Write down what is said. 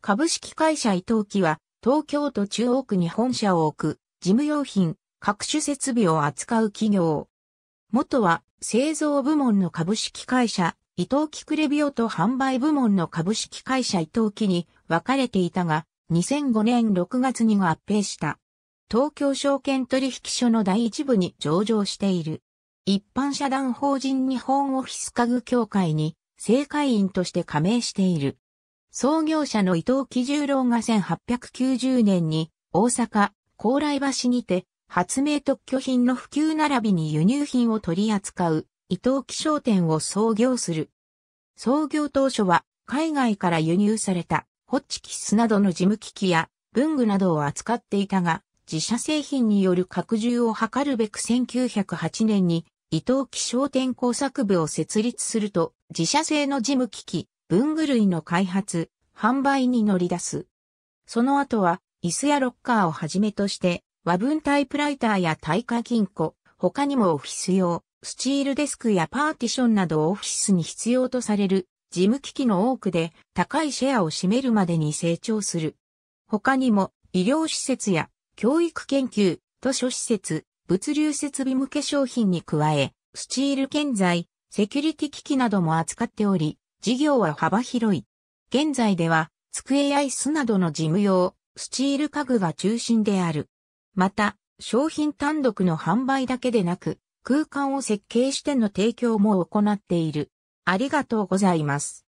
株式会社伊藤機は、東京都中央区に本社を置く、事務用品、各種設備を扱う企業。元は、製造部門の株式会社、伊藤機クレビオと販売部門の株式会社伊藤機に分かれていたが、2005年6月に合併した。東京証券取引所の第一部に上場している。一般社団法人日本オフィス家具協会に、正会員として加盟している。創業者の伊藤喜十郎が1890年に大阪、高麗橋にて発明特許品の普及並びに輸入品を取り扱う伊藤喜商店を創業する。創業当初は海外から輸入されたホッチキスなどの事務機器や文具などを扱っていたが、自社製品による拡充を図るべく1908年に伊藤気商店工作部を設立すると自社製の事務機器、文具類の開発、販売に乗り出す。その後は、椅子やロッカーをはじめとして、和文タイプライターや耐火金庫、他にもオフィス用、スチールデスクやパーティションなどオフィスに必要とされる事務機器の多くで高いシェアを占めるまでに成長する。他にも医療施設や教育研究、図書施設、物流設備向け商品に加え、スチール建材、セキュリティ機器なども扱っており、事業は幅広い。現在では、机や椅子などの事務用、スチール家具が中心である。また、商品単独の販売だけでなく、空間を設計しての提供も行っている。ありがとうございます。